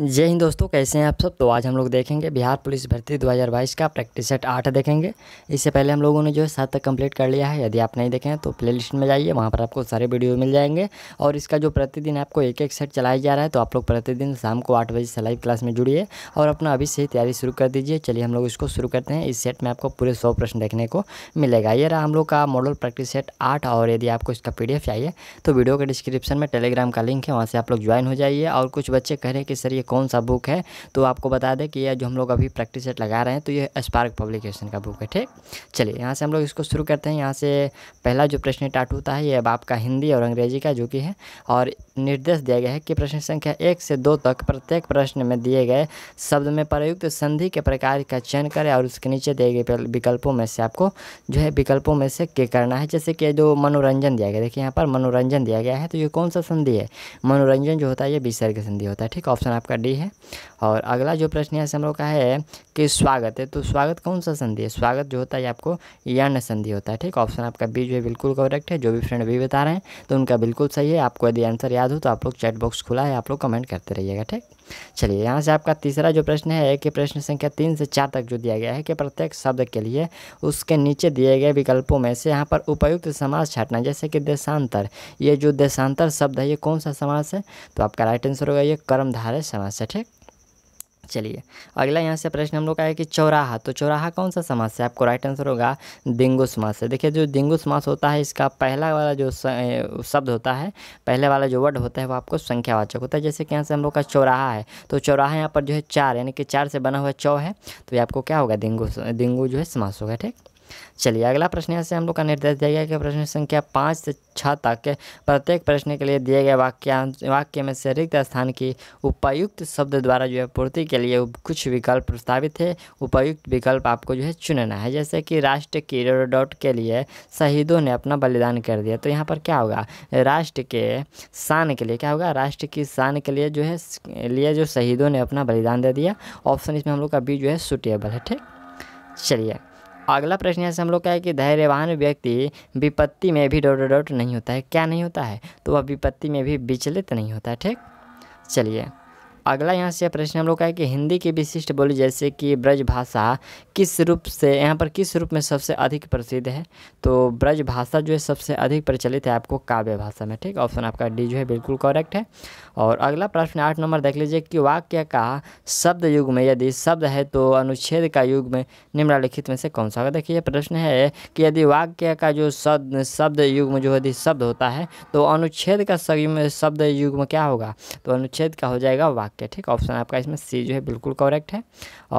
जय हिंद दोस्तों कैसे हैं आप सब तो आज हम लोग देखेंगे बिहार पुलिस भर्ती 2022 का प्रैक्टिस सेट आठ देखेंगे इससे पहले हम लोगों ने जो है सात तक कंप्लीट कर लिया है यदि आप नहीं देखें तो प्लेलिस्ट में जाइए वहाँ पर आपको सारे वीडियो मिल जाएंगे और इसका जो प्रतिदिन आपको एक एक सेट चलाया जा रहा है तो आप लोग प्रतिदिन शाम को आठ बजे से लाइव क्लास में जुड़िए और अपना अभी से ही तैयारी शुरू कर दीजिए चलिए हम लोग इसको शुरू करते हैं इस सेट में आपको पूरे सौ प्रश्न देखने को मिलेगा ये रहा हम लोग का मॉडल प्रैक्टिस सेट आठ और यदि आपको इसका पी चाहिए तो वीडियो के डिस्क्रिप्शन में टेलीग्राम का लिंक है वहाँ से आप लोग ज्वाइन हो जाइए और कुछ बच्चे कह रहे हैं कि सर ये कौन सा बुक है तो आपको बता दें कि यह जो हम लोग अभी प्रैक्टिस सेट लगा रहे हैं तो ये स्पार्क पब्लिकेशन का बुक है ठीक चलिए यहाँ से हम लोग इसको शुरू करते हैं यहाँ से पहला जो प्रश्न टाट होता है ये अब आपका हिंदी और अंग्रेजी का जो कि है और निर्देश दिया गया है कि प्रश्न संख्या एक से दो तक प्रत्येक प्रश्न में दिए गए शब्द में प्रयुक्त संधि के प्रकार का चयन करें और उसके नीचे दिए गए विकल्पों में से आपको जो है विकल्पों में से के करना है जैसे कि जो मनोरंजन दिया गया देखिए यहाँ पर मनोरंजन दिया गया है तो ये कौन सा संधि है मनोरंजन जो होता है ये विसर्ग संधि होता है ठीक ऑप्शन आपका का डी है और अगला जो प्रश्न यहाँ से हम लोग का है कि स्वागत है तो स्वागत कौन सा संधि है स्वागत जो होता है आपको यर्ण संधि होता है ठीक ऑप्शन आपका बी जो है बिल्कुल करेक्ट है जो भी फ्रेंड अभी बता रहे हैं तो उनका बिल्कुल सही है आपको यदि आंसर याद हो तो आप लोग चैट बॉक्स खुला है आप लोग कमेंट करते रहिएगा ठीक चलिए यहाँ से आपका तीसरा जो प्रश्न है कि प्रश्न संख्या तीन से चार तक जो दिया गया है कि प्रत्येक शब्द के लिए उसके नीचे दिए गए विकल्पों में से यहाँ पर उपयुक्त समाज छाटना जैसे कि देशांतर ये जो देशांतर शब्द है ये कौन सा समाज है तो आपका राइट आंसर होगा ये कर्मधारय समाज है ठीक चलिए अगला यहाँ से प्रश्न हम लोग का है कि चौराहा तो चौराहा कौन सा समास है आपको राइट आंसर होगा डेंगू समास है देखिए जो डेंगू समास होता है इसका पहला वाला जो शब्द होता है पहले वाला जो वर्ड होता है वो आपको संख्यावाचक होता है जैसे कि यहाँ से हम लोग का चौराहा है तो चौराहा यहाँ पर जो है चार यानी कि चार से बना हुआ चौ है तो ये आपको क्या होगा डेंगू डेंगू जो है समास होगा ठीक चलिए अगला प्रश्न से हम लोग का निर्देश दिया गया कि प्रश्न संख्या पाँच से छः तक प्रत्येक प्रश्न के लिए दिए गए वाक्यांश वाक्य में से रिक्त स्थान की उपयुक्त शब्द द्वारा जो है पूर्ति के लिए कुछ विकल्प प्रस्तावित है उपयुक्त विकल्प आपको जो है चुनना है जैसे कि राष्ट्र की डॉट के लिए शहीदों ने अपना बलिदान कर दिया तो यहाँ पर क्या होगा राष्ट्र के शान के लिए क्या होगा राष्ट्र की शान के लिए जो है लिए जो शहीदों ने अपना बलिदान दे दिया ऑप्शन इसमें हम लोग का बी जो है सुटेबल है ठीक चलिए अगला प्रश्न है हम लोग का है कि धैर्यवान व्यक्ति विपत्ति में भी डोट डोट नहीं होता है क्या नहीं होता है तो वह विपत्ति में भी विचलित नहीं होता है ठीक चलिए अगला यहाँ से प्रश्न हम लोग का है कि हिंदी की विशिष्ट बोली जैसे कि ब्रज भाषा किस रूप से यहाँ पर किस रूप में सबसे अधिक प्रसिद्ध है तो ब्रज भाषा जो है सबसे अधिक प्रचलित है आपको काव्य भाषा में ठीक ऑप्शन आपका डी जो है बिल्कुल करेक्ट है और अगला प्रश्न आठ नंबर देख लीजिए कि वाक्य का शब्द युग में यदि शब्द है तो अनुच्छेद का युग में निम्नलिखित में से कौन सा होगा देखिए प्रश्न है कि यदि वाक्य का जो शब्द शब्द युग में जो यदि शब्द होता है तो अनुच्छेद का शब्द युग में क्या होगा तो अनुच्छेद का हो जाएगा वाक्य के ठीक ऑप्शन आपका इसमें सी जो है बिल्कुल करेक्ट है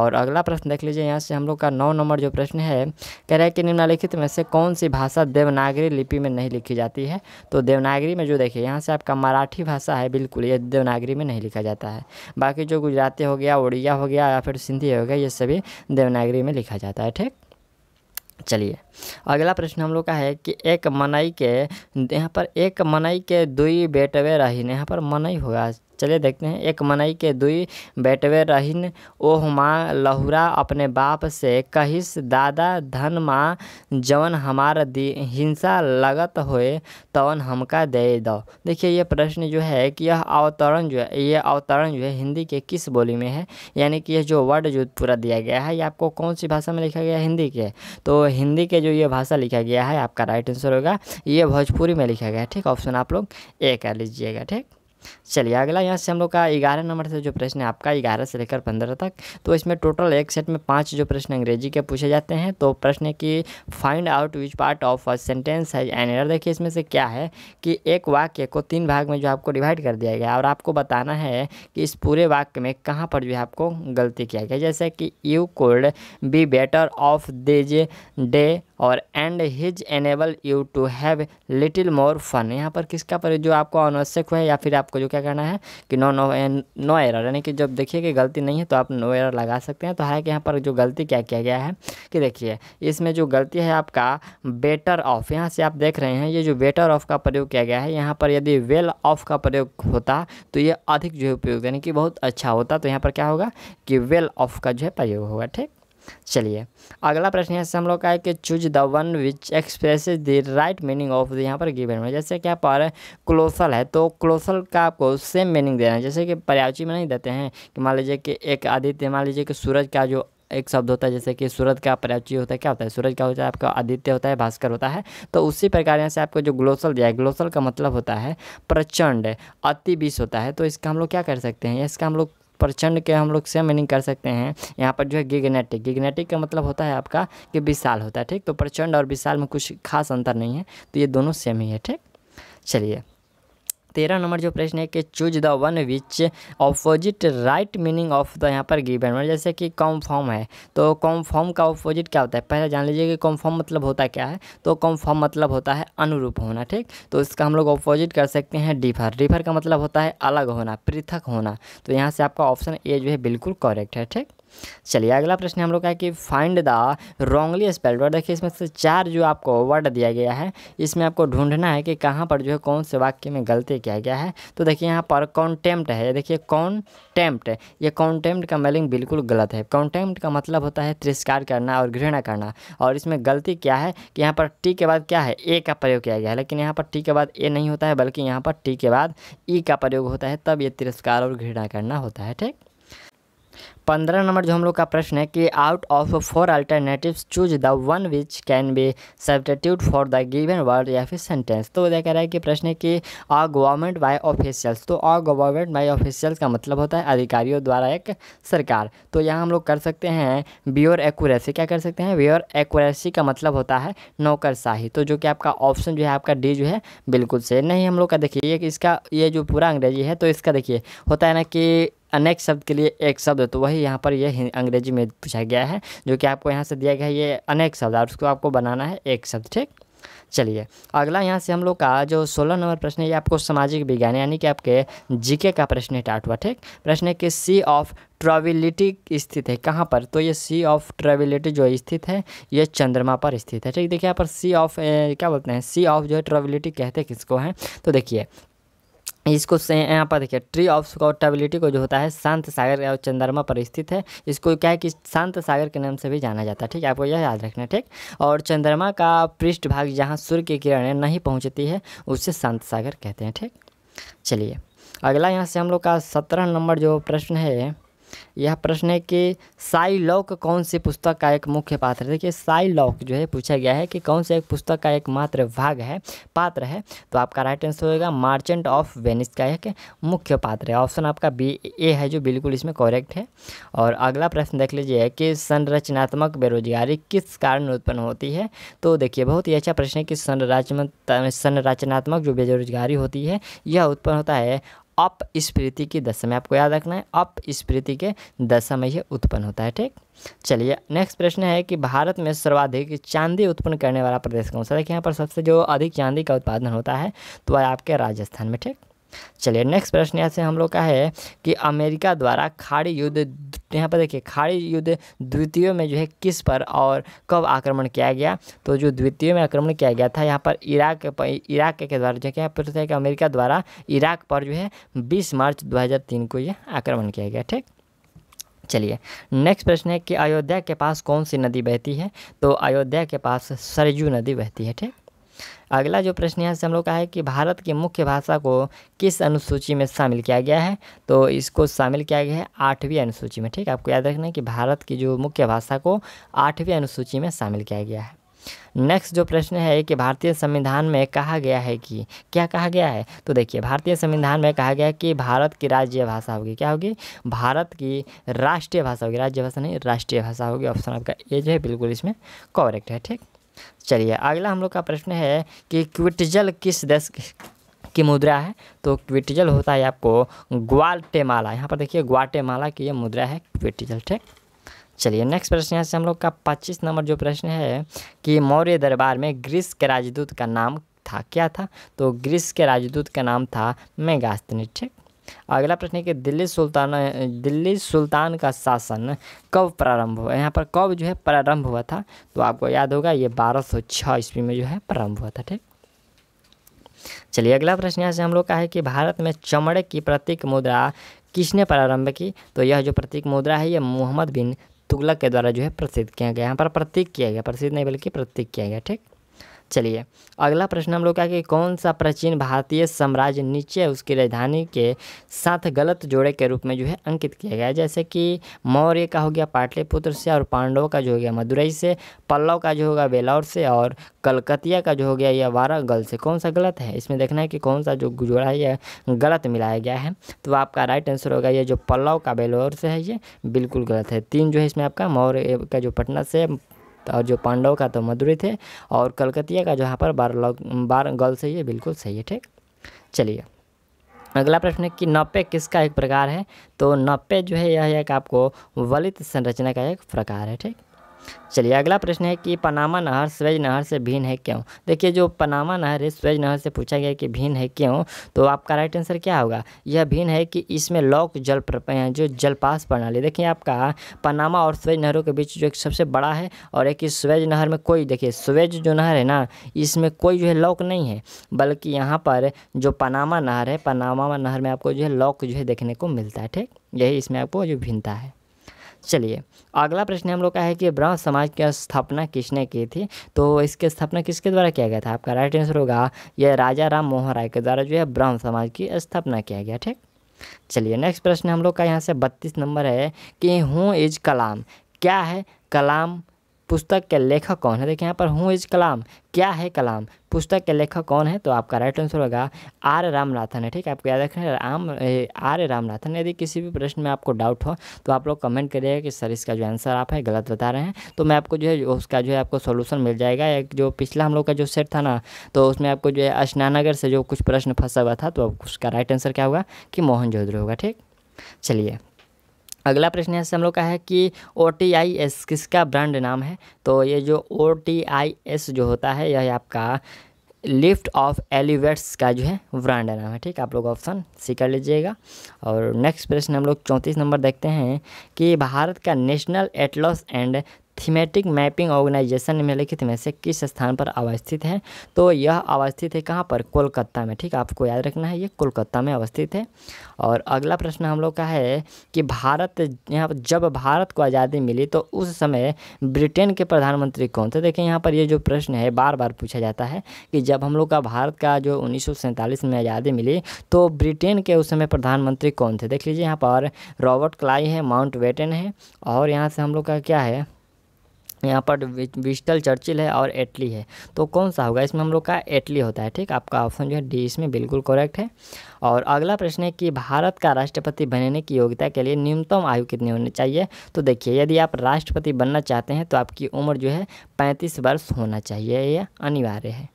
और अगला प्रश्न देख लीजिए यहाँ से हम लोग का नौ नंबर जो प्रश्न है कह रहा है कि निम्नलिखित में से कौन सी भाषा देवनागरी लिपि में नहीं लिखी जाती है तो देवनागरी में जो देखिए यहाँ से आपका मराठी भाषा है बिल्कुल ये देवनागरी में नहीं लिखा जाता है बाकी जो गुजराती हो गया उड़िया हो गया या फिर सिंधी हो गया ये सभी देवनागरी में लिखा जाता है ठीक चलिए अगला प्रश्न हम लोग का है कि एक मनई के यहाँ पर एक मनई के दुई बेटवे रहीन यहाँ पर मनई होगा चलिए देखते हैं एक मनई के दुई बेटवे रहिन ओह माँ लहुरा अपने बाप से कहिस दादा धन माँ जवन हमार हिंसा लगत होए तवन हमका दे दो देखिए ये प्रश्न जो है कि यह अवतरण जो है ये अवतरण जो है हिंदी के किस बोली में है यानी कि यह जो वर्ड जो पूरा दिया गया है ये आपको कौन सी भाषा में लिखा गया है हिंदी के तो हिंदी के जो ये भाषा लिखा गया है आपका राइट आंसर होगा ये भोजपुरी में लिखा गया है ठीक ऑप्शन आप लोग ए कर लीजिएगा ठीक चलिए अगला यहाँ से हम लोग का ग्यारह नंबर से जो प्रश्न है आपका ग्यारह से लेकर पंद्रह तक तो इसमें टोटल एक सेट में पाँच जो प्रश्न अंग्रेजी के पूछे जाते हैं तो प्रश्न की find out which part of a sentence है एन देखिए इसमें से क्या है कि एक वाक्य को तीन भाग में जो आपको डिवाइड कर दिया गया और आपको बताना है कि इस पूरे वाक्य में कहाँ पर जो है आपको गलती किया गया जैसे कि you could be better off these day और and his enable you to have little more fun यहाँ पर किसका पर जो आपको अनावश्यक हुआ है या फिर आपको जो क्या करना है कि नो नो नो एरर यानी कि जब देखिए कि गलती नहीं है तो आप नो एरर लगा सकते हैं तो हालांकि यहाँ पर जो गलती क्या किया गया है कि देखिए इसमें जो गलती है आपका बेटर ऑफ यहाँ से आप देख रहे हैं ये जो बेटर ऑफ का प्रयोग किया गया है यहाँ पर यदि वेल ऑफ का प्रयोग होता तो ये अधिक जो है उपयोग यानी कि बहुत अच्छा होता तो यहाँ पर क्या होगा कि वेल ऑफ का जो है प्रयोग होगा ठीक चलिए अगला प्रश्न यहाँ हम लोग का है कि choose the one which express the right meaning of the यहाँ पर गिवन में जैसे क्या पा रहे क्लोसल है तो क्लोसल का आपको सेम मीनिंग देना है जैसे कि पर्यावची में नहीं देते हैं कि मान लीजिए कि एक आदित्य मान लीजिए कि सूरज का जो एक शब्द होता है जैसे कि सूरज का पर्याची होता है क्या होता है सूरज का होता है आपका आदित्य होता है भास्कर होता है तो उसी प्रकार यहाँ से आपको जो ग्लोसल दिया है ग्लोसल का मतलब होता है प्रचंड अति विष होता है तो इसका हम लोग क्या कर सकते हैं इसका हम लोग प्रचंड के हम लोग सेम मीनिंग कर सकते हैं यहाँ पर जो है गिगनेटिक गिगनेटिक का मतलब होता है आपका कि विशाल होता है ठीक तो प्रचंड और विशाल में कुछ खास अंतर नहीं है तो ये दोनों सेम ही है ठीक चलिए तेरह नंबर जो प्रश्न है कि choose the one which opposite right meaning of the यहाँ पर गिवन वर्ड जैसे कि कॉम्फॉर्म है तो कॉम्फॉर्म का ऑपोजिट क्या होता है पहले जान लीजिए कि कॉम्फॉर्म मतलब होता क्या है तो कॉम्फॉर्म मतलब होता है अनुरूप होना ठीक तो इसका हम लोग ऑपोजिट कर सकते हैं डिफर डिफर का मतलब होता है अलग होना पृथक होना तो यहाँ से आपका ऑप्शन ए जो है बिल्कुल करेक्ट है ठीक चलिए अगला प्रश्न हम लोग का है कि find the wrongly spelled word देखिए इसमें से चार जो आपको वर्ड दिया गया है इसमें आपको ढूंढना है कि कहाँ पर जो है कौन से वाक्य में गलती किया गया है तो देखिए यहाँ पर कॉन्टेम्प्ट है देखिए कॉन्टेम्प्ट ये कॉन्टेम्प्ट का मेलिंग बिल्कुल गलत है कॉन्टेम्प्ट का मतलब होता है तिरस्कार करना और घृणा करना और इसमें गलती क्या है कि यहाँ पर टी के बाद क्या है ए का प्रयोग किया गया है लेकिन यहाँ पर टी के बाद ए नहीं होता है बल्कि यहाँ पर टी के बाद ई e का प्रयोग होता है तब ये तिरस्कार और घृणा करना होता है ठीक पंद्रह नंबर जो हम लोग का प्रश्न है कि out of four alternatives choose the one which can be substitute for the given word या फिर सेंटेंस तो वह कह रहा है कि प्रश्न है कि अ गवर्नमेंट बाय ऑफिशियल्स तो अ गवर्नमेंट बाय ऑफिशियल्स का मतलब होता है अधिकारियों द्वारा एक सरकार तो यहाँ हम लोग कर सकते हैं बियोर एक्यूरेसी क्या कर सकते हैं बियोर एक्यूरेसी का मतलब होता है नौकरशाही तो जो कि आपका ऑप्शन जो है आपका डी जो है बिल्कुल से नहीं हम लोग का देखिए इसका ये जो पूरा अंग्रेजी है तो इसका देखिए होता है ना कि अनेक शब्द के लिए एक शब्द तो वही ही यहाँ पर यह अंग्रेजी में पूछा गया है जो कि आपको यहाँ से दिया गया है ये अनेक शब्द और उसको आपको बनाना है एक शब्द ठीक चलिए अगला यहाँ से हम लोग का जो सोलह नंबर प्रश्न है ये आपको सामाजिक विज्ञान यानी कि आपके जीके का प्रश्न है हुआ ठीक प्रश्न है कि सी ऑफ ट्रेविलिटी स्थित है कहाँ पर तो ये सी ऑफ ट्रेविलिटी जो स्थित है ये चंद्रमा पर स्थित है ठीक देखिए यहाँ पर सी ऑफ क्या बोलते हैं सी ऑफ जो है ट्रेविलिटी कहते किसको है तो देखिए इसको से यहाँ पर देखिए ट्री ऑफ सुकाउटेबिलिटी को जो होता है शांत सागर या चंद्रमा पर स्थित है इसको क्या है कि शांत सागर के नाम से भी जाना जाता है ठीक है आपको यह याद रखना ठीक और चंद्रमा का पृष्ठ भाग जहाँ सूर्य की किरणें नहीं पहुँचती है उसे शांत सागर कहते हैं ठीक चलिए अगला यहाँ से हम लोग का सत्रह नंबर जो प्रश्न है यह प्रश्न है कि साई लॉक कौन से पुस्तक का एक मुख्य पात्र है देखिए साई लॉक जो है पूछा गया है कि कौन सा एक पुस्तक का एकमात्र भाग है पात्र है तो आपका राइट आंसर होगा मार्चेंट ऑफ वेनिस का एक मुख्य पात्र है ऑप्शन आपका बी ए है जो बिल्कुल इसमें करेक्ट है और अगला प्रश्न देख लीजिए कि संरचनात्मक बेरोजगारी किस कारण उत्पन्न होती है तो देखिए बहुत ही अच्छा प्रश्न है कि संरचना संरचनात्मक जो बेरोजगारी होती है यह उत्पन्न होता है अप स्प्रति की दशा में आपको याद रखना है अप स्प्रति के दशा में यह उत्पन्न होता है ठीक चलिए नेक्स्ट प्रश्न है कि भारत में सर्वाधिक चांदी उत्पन्न करने वाला प्रदेश कौन सा देखिए यहाँ पर सबसे जो अधिक चांदी का उत्पादन होता है तो वह आपके राजस्थान में ठीक चलिए नेक्स्ट प्रश्न यहाँ से हम लोग का है कि अमेरिका द्वारा खाड़ी युद्ध यहाँ पर देखिए खाड़ी युद्ध द्वितीय में जो है किस पर और कब आक्रमण किया गया तो जो द्वितीय में आक्रमण किया गया था यहाँ पर इराक इराक के द्वारा जो क्या पूछता है कि अमेरिका द्वारा इराक पर जो है बीस मार्च दो को यह आक्रमण किया गया ठीक चलिए नेक्स्ट प्रश्न है कि अयोध्या के पास कौन सी नदी बहती है तो अयोध्या के पास सरजू नदी बहती है ठीक अगला जो प्रश्न यहाँ से हम लोग का है कि भारत की मुख्य भाषा को किस अनुसूची में शामिल किया गया है तो इसको शामिल किया गया है आठवीं अनुसूची में ठीक है आपको याद रखना है कि भारत की जो मुख्य भाषा को आठवीं अनुसूची में शामिल किया गया है नेक्स्ट जो प्रश्न है कि भारतीय संविधान में कहा गया है कि क्या कहा गया है तो देखिए भारतीय संविधान में कहा गया है कि भारत की राज्य भाषा होगी क्या होगी भारत की राष्ट्रीय भाषा होगी राज्य भाषा नहीं राष्ट्रीय भाषा होगी ऑप्शन आपका ए जो है बिल्कुल इसमें कॉरेक्ट है ठीक चलिए अगला हम लोग का प्रश्न है कि क्विटजल किस देश की मुद्रा है तो क्विटजल होता है आपको ग्वाटेमाला यहाँ पर देखिए ग्वाटेमाला की ये मुद्रा है क्विटजल ठीक चलिए नेक्स्ट प्रश्न यहाँ से हम लोग का पच्चीस नंबर जो प्रश्न है कि मौर्य दरबार में ग्रीस के राजदूत का नाम था क्या था तो ग्रीस के राजदूत का नाम था मेगास्तनी ठीक अगला प्रश्न है कि दिल्ली सुल्तान दिल्ली सुल्तान का शासन कब प्रारंभ हुआ यहाँ पर कब जो है प्रारंभ हुआ था तो आपको याद होगा ये बारह सौ छः ईस्वी में जो है प्रारंभ हुआ था ठीक चलिए अगला प्रश्न यहाँ से हम लोग का है कि भारत में चमड़े की प्रतीक मुद्रा किसने प्रारंभ की तो यह जो प्रतीक मुद्रा है यह मोहम्मद बिन तुगलक के द्वारा जो है प्रसिद्ध किया गया यहाँ पर प्रतीक किया गया प्रसिद्ध नहीं बल्कि प्रतीक किया गया ठीक चलिए अगला प्रश्न हम लोग का कि कौन सा प्राचीन भारतीय साम्राज्य नीचे उसकी राजधानी के साथ गलत जोड़े के रूप में जो है अंकित किया गया जैसे कि मौर्य का हो गया पाटलिपुत्र से और पांडव का जो हो गया मदुरई से पल्लव का जो होगा बेलौर से और कलकतिया का जो हो गया या वारागल से कौन सा गलत है इसमें देखना है कि कौन सा जो जोड़ा है यह गलत मिलाया गया है तो आपका राइट आंसर होगा ये जो पल्लव का बेलौर से है ये बिल्कुल गलत है तीन जो है इसमें आपका मौर्य का जो पटना से तो और जो पांडव का तो मधुरी थे और कलकतिया का जो यहाँ पर बार लॉग बार गल सही है बिल्कुल सही है ठीक चलिए अगला प्रश्न है कि नप्पे किसका एक प्रकार है तो नप्पे जो है यह एक आपको वलित संरचना का एक प्रकार है ठीक चलिए अगला प्रश्न है कि पनामा नहर स्वेज नहर से भिन्न है क्यों देखिए जो पनामा नहर है स्वेज नहर से पूछा गया कि भिन्न है क्यों तो आपका राइट आंसर क्या होगा यह भिन्न है कि इसमें लॉक जल जो जलपास प्रणाली देखिए आपका पनामा और स्वेज नहरों के बीच जो एक सबसे बड़ा है और एक स्वेज नहर में कोई देखिए स्वेज जो नहर है ना इसमें कोई जो है लॉक नहीं है बल्कि यहाँ पर जो पनामा नहर है पनामा नहर में आपको जो है लॉक जो है देखने को मिलता है ठीक यही इसमें आपको जो भिन्नता है चलिए अगला प्रश्न हम लोग का है कि ब्राह्मण समाज की स्थापना किसने की थी तो इसकी स्थापना किसके द्वारा किया गया था आपका राइट आंसर होगा यह राजा राम मोहन राय के द्वारा जो है ब्राह्मण समाज की स्थापना किया गया ठीक चलिए नेक्स्ट प्रश्न हम लोग का यहाँ से बत्तीस नंबर है कि हूँ इज कलाम क्या है कलाम पुस्तक के लेखक कौन है देखिए यहाँ पर हूँ इज कलाम क्या है कलाम पुस्तक के लेखक कौन है तो आपका राइट आंसर होगा आर रामनाथन है ठीक है आपको याद रखना है राम आर रामनाथन यदि किसी भी प्रश्न में आपको डाउट हो तो आप लोग कमेंट करिएगा कि सर इसका जो आंसर आप है गलत बता रहे हैं तो मैं आपको जो है उसका जो है आपको सोल्यूशन मिल जाएगा एक जो पिछला हम लोग का जो सेट था ना तो उसमें आपको जो है अशनानगर से जो कुछ प्रश्न फंसा हुआ था तो उसका राइट आंसर क्या होगा कि मोहन होगा ठीक चलिए अगला प्रश्न है हम लोग का है कि ओ टी आई एस किसका ब्रांड नाम है तो ये जो ओ टी आई एस जो होता है यह आपका लिफ्ट ऑफ एलिवेट्स का जो है ब्रांड नाम है ठीक आप लोग ऑप्शन सी कर लीजिएगा और नेक्स्ट प्रश्न हम लोग चौंतीस नंबर देखते हैं कि भारत का national atlas and thematic mapping organisation निम्नलिखित में से किस स्थान पर अवस्थित है तो यह अवस्थित है कहाँ पर कोलकाता में ठीक आपको याद रखना है ये कोलकाता में अवस्थित है और अगला प्रश्न हम लोग का है कि भारत यहाँ पर जब भारत को आज़ादी मिली तो उस समय ब्रिटेन के प्रधानमंत्री कौन थे देखिए यहाँ पर ये जो प्रश्न है बार बार पूछा जाता है कि जब हम लोग का भारत का जो उन्नीस में आज़ादी मिली तो ब्रिटेन के उस समय प्रधानमंत्री कौन थे देख लीजिए यहाँ पर रॉबर्ट क्लाई है माउंट वेटन है और यहाँ से हम लोग का क्या है यहाँ पर विस्टल चर्चिल है और एटली है तो कौन सा होगा इसमें हम लोग का एटली होता है ठीक आपका ऑप्शन जो है डी इसमें बिल्कुल करेक्ट है और अगला प्रश्न है कि भारत का राष्ट्रपति बनने की योग्यता के लिए न्यूनतम आयु कितनी होनी चाहिए तो देखिए यदि आप राष्ट्रपति बनना चाहते हैं तो आपकी उम्र जो है पैंतीस वर्ष होना चाहिए यह अनिवार्य है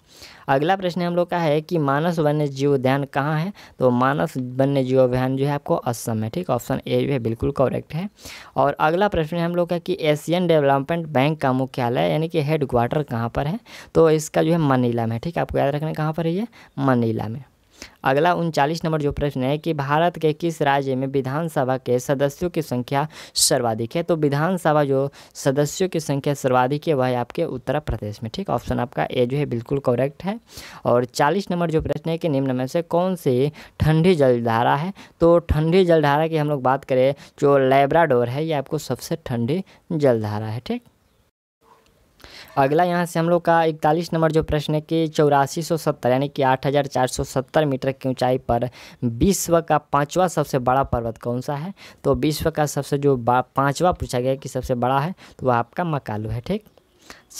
अगला प्रश्न हम लोग का है कि मानस वन्य जीव उद्यान कहाँ है तो मानस वन्य जीव अभियान जो है आपको असम है ठीक ऑप्शन ए जो है बिल्कुल करेक्ट है और अगला प्रश्न हम लोग का कि एशियन डेवलपमेंट बैंक का मुख्यालय यानी कि हेड क्वार्टर कहाँ पर है तो इसका जो है मनीला में ठीक आपको याद रखना कहाँ पर है ये मनीला में अगला उनचालीस नंबर जो प्रश्न है कि भारत के किस राज्य में विधानसभा के सदस्यों की संख्या सर्वाधिक है तो विधानसभा जो सदस्यों की संख्या सर्वाधिक है वह है आपके उत्तर प्रदेश में ठीक ऑप्शन आपका ए जो है बिल्कुल करेक्ट है और चालीस नंबर जो प्रश्न है कि निम्न में से कौन सी ठंडी जलधारा है तो ठंडी जलधारा की हम लोग बात करें जो लेब्राडोर है ये आपको सबसे ठंडी जलधारा है ठीक अगला यहाँ से हम लोग का इकतालीस नंबर जो प्रश्न है कि चौरासी सौ सत्तर यानी कि आठ हज़ार चार सौ सत्तर मीटर की ऊंचाई पर विश्व का पाँचवा सबसे बड़ा पर्वत कौन सा है तो विश्व का सबसे जो पाँचवा पूछा गया कि सबसे बड़ा है तो वह आपका मकालू है ठीक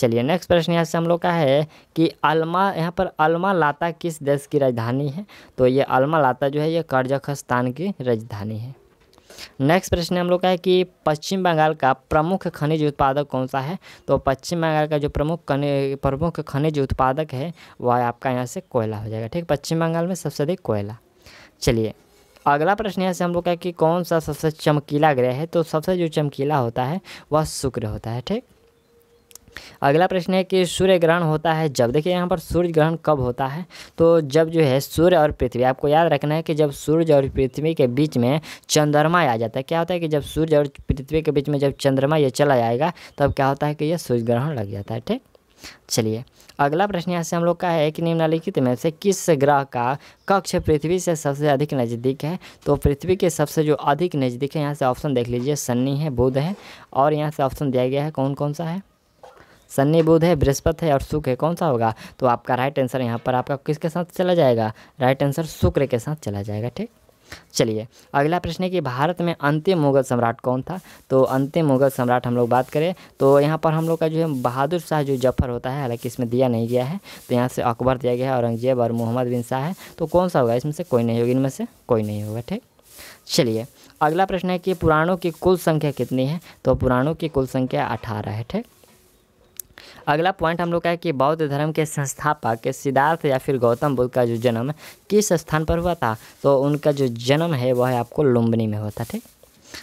चलिए नेक्स्ट प्रश्न यहाँ से हम लोग का है कि अलमा यहाँ पर अलमा लाता किस देश की राजधानी है तो ये अलमा लाता जो है ये कर्जखस्तान की राजधानी है नेक्स्ट प्रश्न हम लोग का है कि पश्चिम बंगाल का प्रमुख खनिज उत्पादक कौन सा है तो पश्चिम बंगाल का जो प्रमुख प्रमुख खनिज उत्पादक है वह आपका यहाँ से कोयला हो जाएगा ठीक पश्चिम बंगाल में सबसे अधिक कोयला चलिए अगला प्रश्न यहाँ से हम लोग का है कि कौन सा सबसे चमकीला ग्रह है तो सबसे जो चमकीला होता है वह शुक्र होता है ठीक अगला प्रश्न है कि सूर्य ग्रहण होता है जब देखिए यहाँ पर सूर्य ग्रहण कब होता है तो जब जो है सूर्य और पृथ्वी आपको याद रखना है कि जब सूर्य और पृथ्वी के बीच में चंद्रमा आ जाता है क्या होता है कि जब सूर्य और पृथ्वी के बीच में जब चंद्रमा ये चला जाएगा तब क्या होता है कि यह सूर्य ग्रहण लग जाता है ठीक चलिए अगला प्रश्न यहाँ से हम लोग का है कि निम्नलिखित में से किस ग्रह का कक्ष पृथ्वी से सबसे अधिक नज़दीक है तो पृथ्वी के सबसे जो अधिक नज़दीक है यहाँ से ऑप्शन देख लीजिए सन्नी है बुध है और यहाँ से ऑप्शन दिया गया है कौन कौन सा है शनि बुध है बृहस्पति है और शुक्र है कौन सा होगा तो आपका राइट आंसर यहाँ पर आपका किसके साथ चला जाएगा राइट आंसर शुक्र के साथ चला जाएगा ठीक चलिए अगला प्रश्न है कि भारत में अंतिम मुगल सम्राट कौन था तो अंतिम मुगल सम्राट हम लोग बात करें तो यहाँ पर हम लोग का जो है बहादुर शाह जो जफर होता है हालांकि इसमें दिया नहीं गया है तो यहाँ से अकबर दिया गया है औरंगजेब और मोहम्मद बिन शाह है तो कौन सा होगा इसमें से कोई नहीं होगा इनमें से कोई नहीं होगा ठीक चलिए अगला प्रश्न है कि पुराणों की कुल संख्या कितनी है तो पुराणों की कुल संख्या अठारह है ठीक अगला पॉइंट हम लोग का है कि बौद्ध धर्म के संस्थापक सिद्धार्थ या फिर गौतम बुद्ध का जो जन्म किस स्थान पर हुआ था तो उनका जो जन्म है वह आपको लुम्बनी में हुआ था ठीक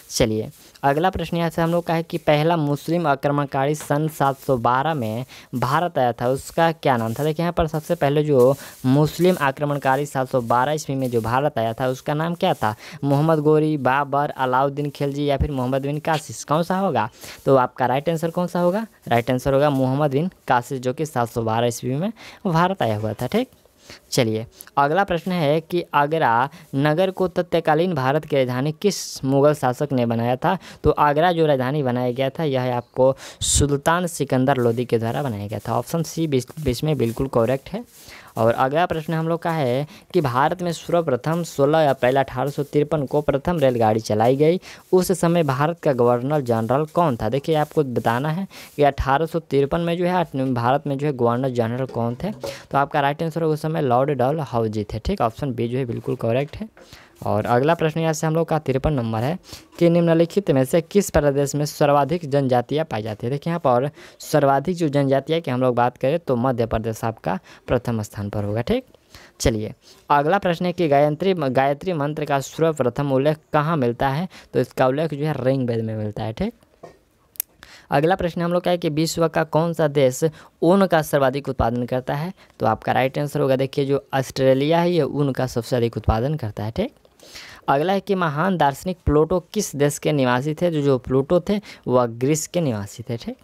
चलिए अगला प्रश्न यहाँ से हम लोग का है कि पहला मुस्लिम आक्रमणकारी सन 712 में भारत आया था उसका क्या नाम था देखिए यहाँ पर सबसे पहले जो मुस्लिम आक्रमणकारी 712 ईस्वी में जो भारत आया था उसका नाम क्या था मोहम्मद गोरी बाबर अलाउद्दीन खिलजी या फिर मोहम्मद बिन काशिश कौन सा होगा तो आपका राइट आंसर कौन सा होगा राइट आंसर होगा मोहम्मद बिन काशिश जो कि सात ईस्वी में भारत आया हुआ था ठीक चलिए अगला प्रश्न है कि आगरा नगर को तत्कालीन भारत की राजधानी किस मुगल शासक ने बनाया था तो आगरा जो राजधानी बनाया गया था यह आपको सुल्तान सिकंदर लोदी के द्वारा बनाया गया था ऑप्शन सी बीच में बिल्कुल करेक्ट है और अगला प्रश्न हम लोग का है कि भारत में सर्वप्रथम 16 अप्रैल अठारह को प्रथम रेलगाड़ी चलाई गई उस समय भारत का गवर्नर जनरल कौन था देखिए आपको बताना है कि अठारह में जो है भारत में जो है गवर्नर जनरल कौन थे तो आपका राइट आंसर उस समय लॉर्ड डॉल हाउजी थे ठीक ऑप्शन बी जो है बिल्कुल करेक्ट है और अगला प्रश्न यहाँ से हम लोग का तिरपन नंबर है कि निम्नलिखित में से किस प्रदेश में सर्वाधिक जनजातियाँ पाई जाती है देखिए यहाँ पर सर्वाधिक जो जनजातियाँ की हम लोग बात करें तो मध्य प्रदेश आपका प्रथम स्थान पर होगा ठीक चलिए अगला प्रश्न है कि गायत्री गायत्री मंत्र का सर्वप्रथम उल्लेख कहाँ मिलता है तो इसका उल्लेख जो है रिंग वेद में मिलता है ठीक अगला प्रश्न हम लोग का है कि विश्व का कौन सा देश ऊन का सर्वाधिक उत्पादन करता है तो आपका राइट आंसर होगा देखिए जो ऑस्ट्रेलिया है ये ऊन का सबसे अधिक उत्पादन करता है ठीक अगला है कि महान दार्शनिक प्लूटो किस देश के निवासी थे जो जो प्लूटो थे वह ग्रीस के निवासी थे ठीक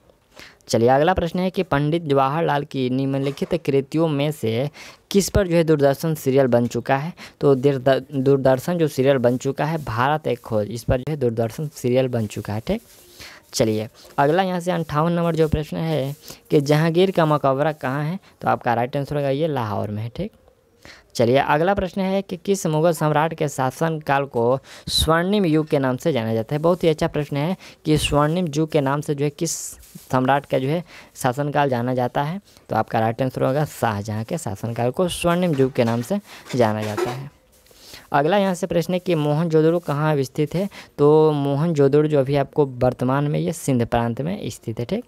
चलिए अगला प्रश्न है कि पंडित जवाहरलाल की निम्नलिखित कृतियों में से किस पर जो है दूरदर्शन सीरियल बन चुका है तो दूरदर्शन जो सीरियल बन चुका है भारत एक खोज इस पर जो है दूरदर्शन सीरियल बन चुका है ठीक चलिए अगला यहाँ से अंठावन नंबर जो प्रश्न है कि जहांगीर का मकबरा कहाँ है तो आपका राइट आंसर होगा ये लाहौर में है ठीक चलिए अगला प्रश्न है कि किस मुगल सम्राट के शासनकाल को स्वर्णिम युग के नाम से जाना जाता है बहुत ही अच्छा प्रश्न है कि स्वर्णिम युग के नाम से जो है किस सम्राट का जो है शासनकाल जाना जाता है तो आपका राइट आंसर होगा शाहजहाँ के शासनकाल को स्वर्णिम युग के नाम से जाना जाता है अगला यहाँ से प्रश्न है कि मोहन जोदड़ो कहाँ स्थित है तो मोहन जोदड़ो जो अभी आपको वर्तमान में ये सिंध प्रांत में स्थित है ठीक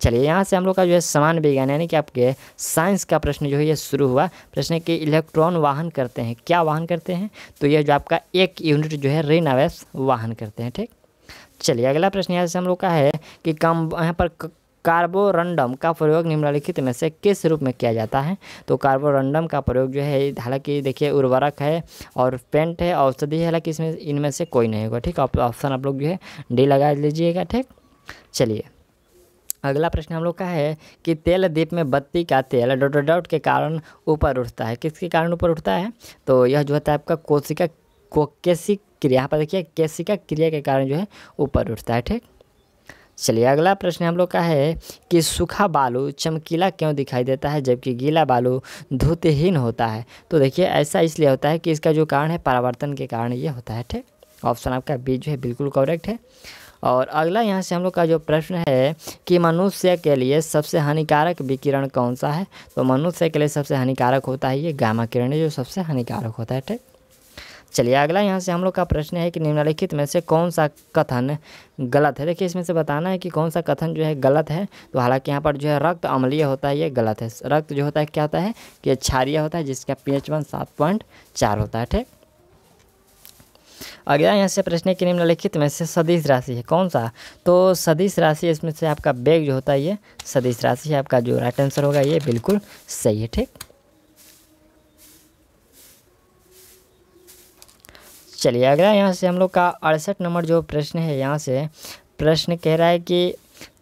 चलिए यहाँ से हम लोग का जो है समान विज्ञान यानी कि आपके साइंस का प्रश्न जो है ये शुरू हुआ प्रश्न के इलेक्ट्रॉन वाहन करते हैं क्या वाहन करते हैं तो ये जो आपका एक यूनिट जो है ऋण आवेश वाहन करते हैं ठीक चलिए अगला प्रश्न यहाँ से हम लोग का है कि कम यहाँ पर कार्बोरंडम का प्रयोग निम्नलिखित में से किस रूप में किया जाता है तो कार्बोरंडम का प्रयोग जो है हालांकि देखिए उर्वरक है और पेंट है औषधि है हालांकि इसमें इनमें से कोई नहीं होगा ठीक ऑप्शन आप लोग जो है डी लगा लीजिएगा ठीक चलिए अगला प्रश्न हम लोग का है कि तेल दीप में बत्ती का तेल डॉट के कारण ऊपर उठता है किसके कारण ऊपर उठता है तो यह जो होता है तो आपका कोशिका को कैसी क्रिया यहाँ पर देखिए केशिका क्रिया के कारण जो है ऊपर उठता है ठीक चलिए अगला प्रश्न हम लोग का है कि सूखा बालू चमकीला क्यों दिखाई देता है जबकि गीला बालू धूतहीन होता है तो देखिए ऐसा इसलिए होता है कि इसका जो कारण है परावर्तन के कारण ये होता है ठीक ऑप्शन आपका बी जो है बिल्कुल करेक्ट है और अगला यहाँ से हम लोग का जो प्रश्न है कि मनुष्य के लिए सबसे हानिकारक विकिरण कौन सा है तो मनुष्य के लिए सबसे हानिकारक होता है ये गामा किरण है जो सबसे हानिकारक होता है ठीक चलिए अगला यहाँ से हम लोग का प्रश्न है कि निम्नलिखित में से कौन सा कथन गलत है देखिए इसमें से बताना है कि कौन सा कथन जो है गलत है तो हालांकि यहाँ पर जो है रक्त अम्लीय होता है ये गलत है रक्त जो होता है क्या होता है कि क्षारिया होता है जिसका पी एच वन सात पॉइंट चार होता है ठीक अगला यहाँ से प्रश्न के निम्नलिखित में से सदिश राशि है कौन सा तो सदिश राशि इसमें से आपका बैग जो होता है ये सदिश राशि है आपका जो राइट आंसर होगा ये बिल्कुल सही है ठीक चलिए अगला यहाँ से हम लोग का अड़सठ नंबर जो प्रश्न है यहाँ से प्रश्न कह रहा है कि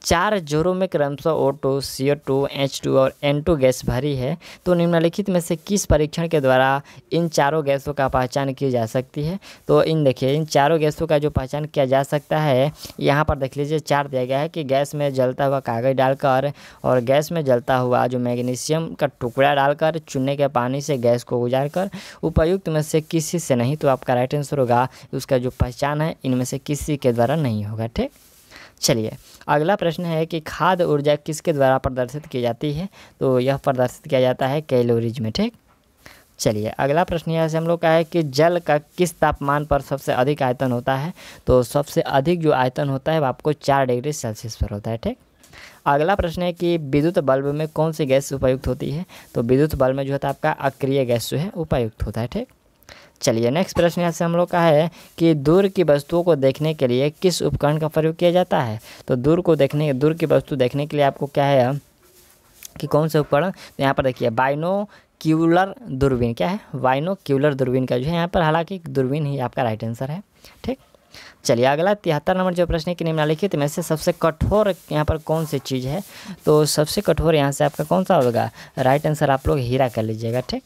चार जोरों में क्रमशः O two C O two H two और एन टू गैस भरी है तो निम्नलिखित में से किस परीक्षण के द्वारा इन चारों गैसों का पहचान की जा सकती है तो इन देखिए इन चारों गैसों का जो पहचान किया जा सकता है यहाँ पर देख लीजिए चार दिया गया है कि गैस में जलता हुआ कागज डालकर और गैस में जलता हुआ जो मैग्नीशियम का टुकड़ा डालकर चुने के पानी से गैस को गुजार कर उपयुक्त में से किसी से नहीं तो आपका राइट आंसर होगा उसका जो पहचान है इनमें से किसी के द्वारा नहीं होगा ठीक चलिए अगला प्रश्न है कि खाद ऊर्जा किसके द्वारा प्रदर्शित की जाती है तो यह प्रदर्शित किया जाता है कैलोरीज में ठीक चलिए अगला प्रश्न यहाँ से हम लोग का है कि जल का किस तापमान पर सबसे अधिक आयतन होता है तो सबसे अधिक जो आयतन होता है वो आपको चार डिग्री सेल्सियस पर होता है ठीक अगला प्रश्न है कि विद्युत बल्ब में कौन सी गैस उपयुक्त होती है तो विद्युत बल्ब में जो होता है तो आपका अक्रिय गैस जो है उपयुक्त होता है ठीक चलिए नेक्स्ट प्रश्न यहाँ से हम लोग का है कि दूर की वस्तुओं को देखने के लिए किस उपकरण का प्रयोग किया जाता है तो दूर को देखने दूर की वस्तु देखने के लिए आपको क्या है कि कौन सा उपकरण तो यहाँ पर देखिए बाइनो क्यूलर दूरबीन क्या है वाइनो क्यूलर दूरबीन का जो है यहाँ पर हालांकि दूरबीन ही आपका राइट आंसर है ठीक चलिए अगला तिहत्तर नंबर जो प्रश्न है कि निम्नलिखित में से सबसे कठोर यहाँ पर कौन सी चीज़ है तो सबसे कठोर यहाँ से आपका कौन सा होगा राइट आंसर आप लोग हीरा कर लीजिएगा ठीक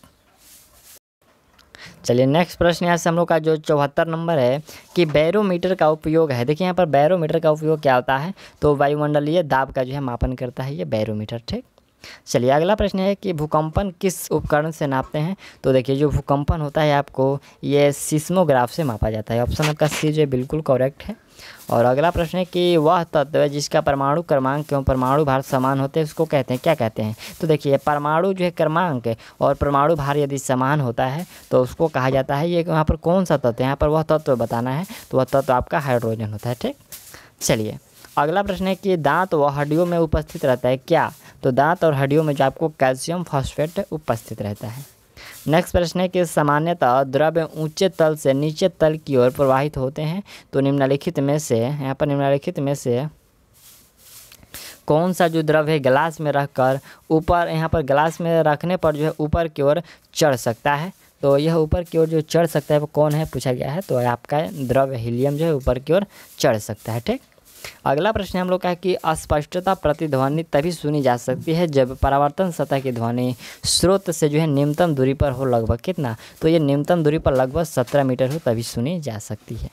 चलिए नेक्स्ट प्रश्न यहाँ से हम लोग का जो चौहत्तर नंबर है कि बैरोमीटर का उपयोग है देखिए यहाँ पर बैरोमीटर का उपयोग क्या होता है तो वायुमंडलीय दाब का जो है मापन करता है ये बैरोमीटर ठीक चलिए अगला प्रश्न है कि भूकंपन किस उपकरण से नापते हैं तो देखिए जो भूकंपन होता है आपको ये सिस्मोग्राफ से मापा जाता है ऑप्शन आपका सी जो बिल्कुल करेक्ट है और अगला प्रश्न है कि वह तत्व जिसका परमाणु क्रमांक क्यों परमाणु भार समान होते हैं उसको कहते हैं क्या कहते हैं तो देखिए परमाणु जो है क्रमांक और परमाणु भार यदि समान होता है तो उसको कहा जाता है ये यहाँ पर कौन सा तत्व है यहाँ पर वह तत्व बताना है तो वह तत्व आपका हाइड्रोजन होता है ठीक चलिए अगला प्रश्न है कि दांत व हड्डियों में उपस्थित रहता है क्या तो दांत और हड्डियों में जो आपको कैल्शियम फॉस्फेट उपस्थित रहता है नेक्स्ट प्रश्न है कि सामान्यतः द्रव्य ऊंचे तल से नीचे तल की ओर प्रवाहित होते हैं तो निम्नलिखित में से यहाँ पर निम्नलिखित में से कौन सा जो द्रव्य है ग्लास में रखकर ऊपर यहाँ पर ग्लास में रखने पर जो है ऊपर की ओर चढ़ सकता है तो यह ऊपर की ओर जो चढ़ सकता है वो कौन है पूछा गया है तो आपका द्रव्य हीलियम जो है ऊपर की ओर चढ़ सकता है ठीक अगला प्रश्न हम लोग का है कि अस्पष्टता प्रतिध्वनि तभी सुनी जा सकती है जब परावर्तन सतह की ध्वनि स्रोत से जो है न्यूनतम दूरी पर हो लगभग कितना तो ये न्यूनतम दूरी पर लगभग सत्रह मीटर हो तभी सुनी जा सकती है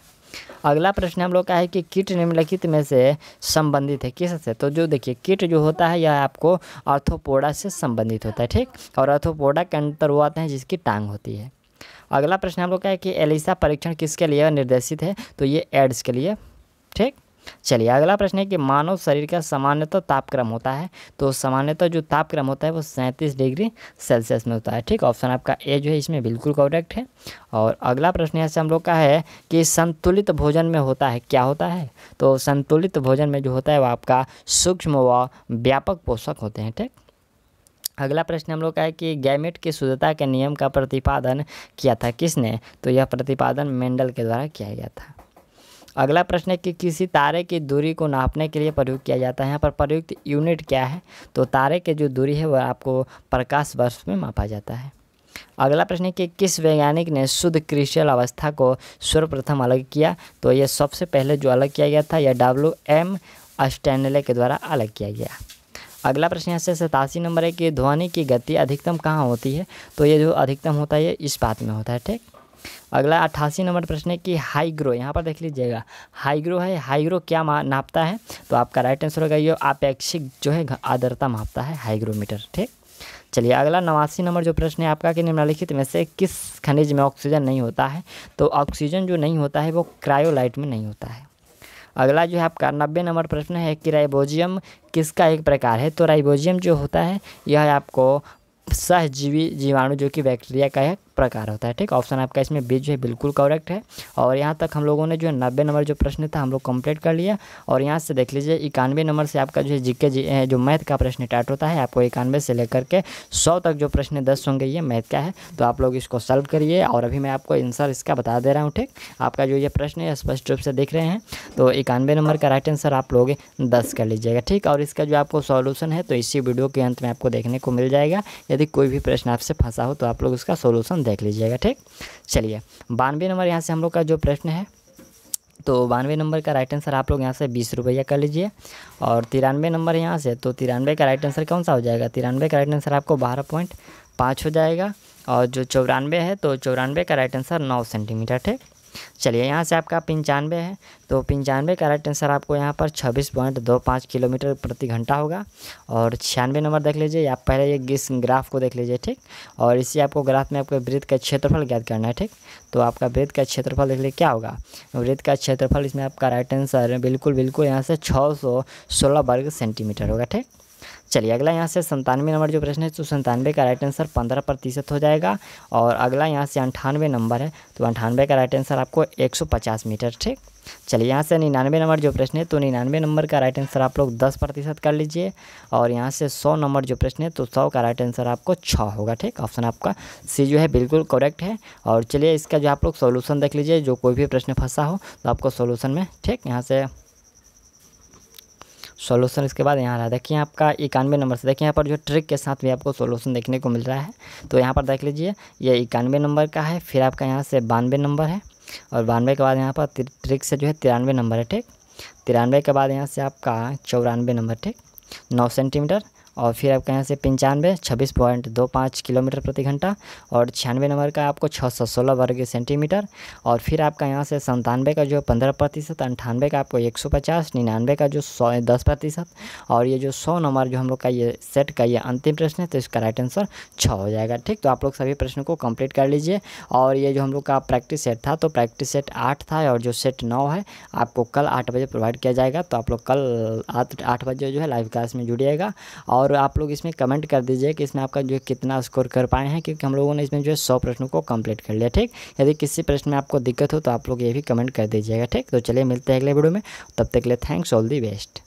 अगला प्रश्न हम लोग का है कि किट निम्नलिखित में से संबंधित है किस से तो जो देखिए किट जो होता है यह आपको अर्थोपोडा से संबंधित होता है ठीक और अर्थोपोडा के अंतर वो आते हैं जिसकी टांग होती है अगला प्रश्न हम लोग का है कि एलिसा परीक्षण किसके लिए निर्देशित है तो ये एड्स के लिए ठीक चलिए अगला प्रश्न है कि मानव शरीर का सामान्यतः तापक्रम होता है तो सामान्यतः जो तापक्रम होता है वो सैंतीस डिग्री सेल्सियस में होता है ठीक ऑप्शन आपका ए जो है इसमें बिल्कुल करेक्ट है और अगला प्रश्न यहाँ से हम लोग का है कि संतुलित भोजन में होता है क्या होता है तो संतुलित भोजन में जो होता है वो आपका सूक्ष्म व व्यापक पोषक होते हैं ठीक अगला प्रश्न हम लोग का है कि गैमेट की शुद्धता के नियम का प्रतिपादन किया था किसने तो यह प्रतिपादन मेंडल के द्वारा किया गया था अगला प्रश्न है कि किसी तारे की दूरी को नापने के लिए प्रयोग किया जाता है यहाँ पर प्रयुक्त यूनिट क्या है तो तारे के जो दूरी है वह आपको प्रकाश वर्ष में मापा जाता है अगला प्रश्न है कि किस वैज्ञानिक ने शुद्ध क्रिस्टल अवस्था को सर्वप्रथम अलग किया तो यह सबसे पहले जो अलग किया गया था यह डब्ल्यू एम स्टैंडले के द्वारा अलग किया गया अगला प्रश्न यहाँ से सतासी नंबर है कि ध्वनि की गति अधिकतम कहाँ होती है तो ये जो अधिकतम होता है इस बात में होता है ठीक अगला अट्ठासी नंबर प्रश्न है कि हाईग्रो यहाँ पर देख लीजिएगा हाईग्रो है हाईग्रो क्या नापता है तो आपका राइट आंसर होगा ये आपेक्षिक जो है आदरता मापता है हाइग्रोमीटर ठीक चलिए अगला नवासी नंबर जो प्रश्न है आपका कि निम्नलिखित में से किस खनिज में ऑक्सीजन नहीं होता है तो ऑक्सीजन जो नहीं होता है वो क्रायोलाइट में नहीं होता है अगला जो है आपका नब्बे नंबर प्रश्न है कि राइबोजियम किसका एक प्रकार है तो राइबोजियम जो होता है यह आपको सहजीवी जीवाणु जो कि बैक्टीरिया का एक प्रकार होता है ठीक ऑप्शन आपका इसमें बीच जो है बिल्कुल करेक्ट है और यहाँ तक हम लोगों ने जो है नब्बे नंबर जो प्रश्न था हम लोग कंप्लीट कर लिया और यहाँ से देख लीजिए इक्यानवे नंबर से आपका जो है जीके जी जो मैथ का प्रश्न स्टार्ट होता है आपको इक्यानवे से लेकर के सौ तक जो प्रश्न दस होंगे ये मैथ का है तो आप लोग इसको सॉल्व करिए और अभी मैं आपको आंसर इसका बता दे रहा हूँ ठीक आपका जो ये प्रश्न है स्पष्ट रूप से देख रहे हैं तो इक्यानवे नंबर का राइट आंसर आप लोग दस कर लीजिएगा ठीक और इसका जो आपको सॉल्यूशन है तो इसी वीडियो के अंत में आपको देखने को मिल जाएगा यदि कोई भी प्रश्न आपसे फंसा हो तो आप लोग उसका सोल्यूशन देख लीजिएगा ठीक चलिए बानवे नंबर यहाँ से हम लोग का जो प्रश्न है तो बानवे नंबर का राइट आंसर आप लोग यहाँ से बीस रुपया कर लीजिए और तिरानवे नंबर यहाँ से तो तिरानवे का राइट आंसर कौन सा हो जाएगा तिरानवे का राइट आंसर आपको बारह पॉइंट पाँच हो जाएगा और जो चौरानवे है तो चौरानवे का राइट आंसर नौ सेंटीमीटर ठीक चलिए यहाँ से आपका पंचानवे है तो पंचानवे का राइट आंसर आपको यहाँ पर छब्बीस पॉइंट दो पाँच किलोमीटर प्रति घंटा होगा और छियानवे नंबर देख लीजिए आप पहले ये इस ग्राफ को देख लीजिए ठीक और इसी आपको ग्राफ में आपको वृत्त का क्षेत्रफल ज्ञात करना है ठीक तो आपका वृत्त का क्षेत्रफल देख लीजिए क्या होगा वृत्त का क्षेत्रफल इसमें आपका राइट आंसर बिल्कुल बिल्कुल यहाँ से छः वर्ग सेंटीमीटर होगा ठीक चलिए अगला यहाँ से संतानवे नंबर जो प्रश्न है तो संतानवे का राइट आंसर पंद्रह प्रतिशत हो जाएगा और अगला यहाँ से अंठानवे नंबर है तो अंठानवे का राइट आंसर आपको एक सौ पचास मीटर ठीक चलिए यहाँ से निन्यानवे नंबर जो प्रश्न है तो निन्यानवे नंबर का राइट आंसर आप लोग दस प्रतिशत कर लीजिए और यहाँ से सौ नंबर जो प्रश्न है तो सौ का राइट आंसर आपको छः होगा ठीक ऑप्शन आपका सी जो है बिल्कुल करेक्ट है और चलिए इसका जो आप लोग सोल्यूशन देख लीजिए जो कोई भी प्रश्न फंसा हो तो आपको सोल्यूशन में ठीक यहाँ से सोल्यूशन इसके बाद यहाँ रहा है देखिए आपका इक्यानवे नंबर से देखिए यहाँ पर जो ट्रिक के साथ भी आपको सोल्यूशन देखने को मिल रहा है तो यहाँ पर देख लीजिए ये इक्यानवे नंबर का है फिर आपका यहाँ से बानवे नंबर है और बानवे के बाद यहाँ पर ट्रिक से जो है तिरानवे नंबर है ठीक तिरानवे के बाद यहाँ से आपका चौरानवे नंबर ठीक नौ सेंटीमीटर और फिर आपका यहाँ से पंचानवे छब्बीस पॉइंट दो पाँच किलोमीटर प्रति घंटा और छियानवे नंबर का आपको छः सौ सोलह वर्ग सेंटीमीटर और फिर आपका यहाँ से संतानवे का जो पंद्रह प्रतिशत अंठानवे का आपको एक सौ पचास निन्यानवे का जो सौ दस प्रतिशत और ये जो सौ नंबर जो हम लोग का ये सेट का ये अंतिम प्रश्न है तो इसका राइट आंसर छः हो जाएगा ठीक तो आप लोग सभी प्रश्नों को कम्प्लीट कर लीजिए और ये जो हम लोग का प्रैक्टिस सेट था तो प्रैक्टिस सेट आठ था और जो सेट नौ है आपको कल आठ बजे प्रोवाइड किया जाएगा तो आप लोग कल आठ बजे जो है लाइव क्लास में जुड़िएगा और और आप लोग इसमें कमेंट कर दीजिए कि इसमें आपका जो कितना स्कोर कर पाए हैं क्योंकि हम लोगों ने इसमें जो है सौ प्रश्नों को कंप्लीट कर लिया ठीक यदि किसी प्रश्न में आपको दिक्कत हो तो आप लोग ये भी कमेंट कर दीजिएगा ठीक तो चलिए मिलते हैं अगले वीडियो में तब तक के लिए थैंक्स ऑल दी बेस्ट